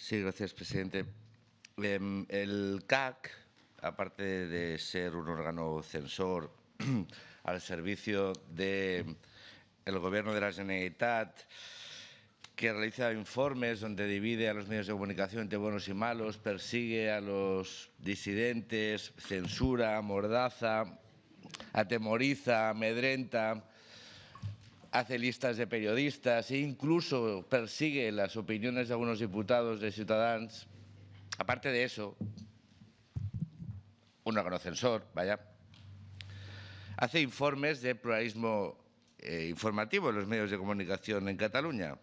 Sí, gracias, presidente. Em, el CAC, aparte de ser un órgano censor al servicio del Gobierno de la Generalitat, que realiza informes donde divide a los medios de comunicación entre buenos y malos, persigue a los disidentes, censura, mordaza, atemoriza, amedrenta, hace listas de periodistas e incluso persigue las opiniones de algunos diputados de Ciudadanos, Aparte de eso, un agrocensor, vaya, hace informes de pluralismo eh, informativo en los medios de comunicación en Cataluña.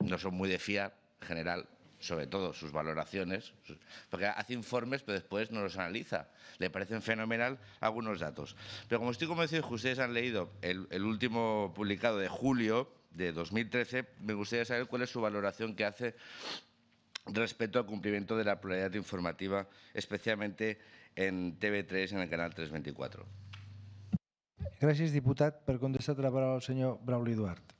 No son muy de fiar, general, sobre todo sus valoraciones, porque hace informes pero después no los analiza. Le parecen fenomenal algunos datos. Pero como estoy convencido que ustedes han leído el, último publicado de julio de 2013, me gustaría saber cuál es su valoración que hace respecto al cumplimiento de la pluralidad informativa, especialmente en TV3 en el canal 324. Gracias, diputado, por contestar la palabra al señor Braulio Duarte.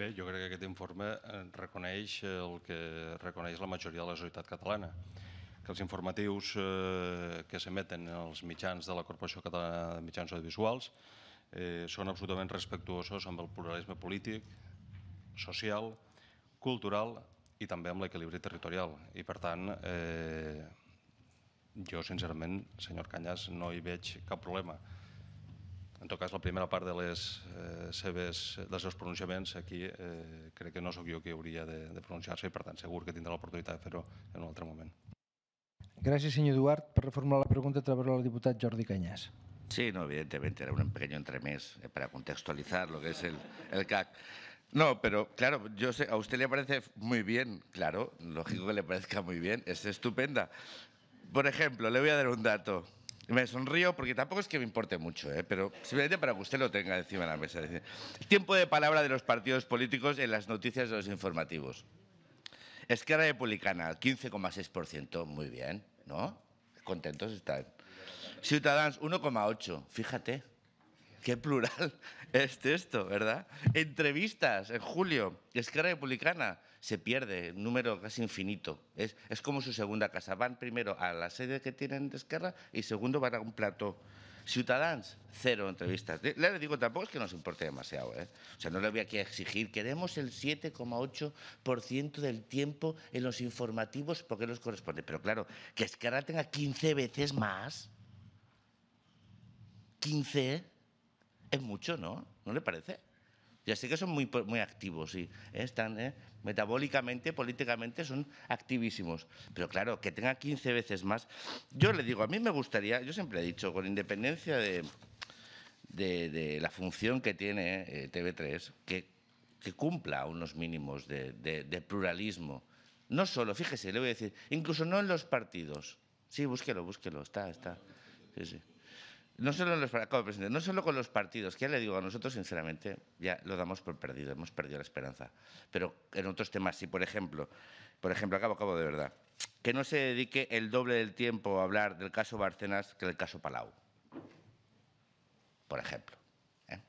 Bé, jo crec que aquest informe eh, reconeix el que reconeix la majoria de la societat catalana, que els informatius eh, que s'emeten als mitjans de la Corporació Catalana de Mitjans Audiovisuals eh, són absolutament respectuosos amb el pluralisme polític, social, cultural i també amb l'equilibri territorial. I per tant, eh, jo sincerament, senyor Canyas, no hi veig cap problema en tot cas, la primera part de les eh, seves, dels seus pronunciaments aquí eh, crec que no sóc jo qui hauria de, de pronunciar-se i, per tant, segur que tindrà l'oportunitat de fer-ho en un altre moment. Gràcies, senyor Eduard, Per reformular la pregunta, a través del diputat Jordi Canyàs. Sí, no, evidentment, era un pequeño entremés eh, per contextualitzar lo que és el, el CAC. No, pero claro, yo sé, a usted le parece muy bien, claro, lógico que le parezca muy bien, es estupenda. Por ejemplo, le voy a dar un dato. Me sonrío porque tampoco es que me importe mucho, ¿eh? pero simplemente para que usted lo tenga encima de la mesa. tiempo de palabra de los partidos políticos en las noticias de los informativos. Esquerra Republicana, 15,6%, muy bien, ¿no? Contentos están. Ciudadanos, 1,8%, fíjate. Qué plural es esto, ¿verdad? Entrevistas en julio, Esquerra Republicana, se pierde, un número casi infinito. Es, es como su segunda casa. Van primero a la sede que tienen de Esquerra y segundo van a un plato. ciudadans cero entrevistas. Le, digo, tampoco es que nos importe demasiado. ¿eh? O sea, no le voy aquí a exigir. Queremos el 7,8% del tiempo en los informativos porque nos corresponde. Pero claro, que Esquerra tenga 15 veces más. 15 es mucho, ¿no? ¿No le parece? Ya sé que son muy, muy activos, sí. ¿eh? Están, ¿eh? Metabólicamente, políticamente son activísimos. Pero claro, que tenga 15 veces más. Yo le digo, a mí me gustaría, yo siempre he dicho, con independencia de, la función que tiene eh, TV3, que, que, cumpla unos mínimos de, de, pluralismo. No solo, fíjese, le voy a decir, incluso no en los partidos. Sí, búsquelo, búsquelo, está, está. Sí, sí no solo, con los partidos, que ya le digo, a nosotros sinceramente ya lo damos por perdido, hemos perdido la esperanza. Pero en otros temas, si por ejemplo, por ejemplo, acabo, de verdad, que no se dedique el doble del tiempo a hablar del caso Barcenas que del caso Palau, por ejemplo. ¿eh?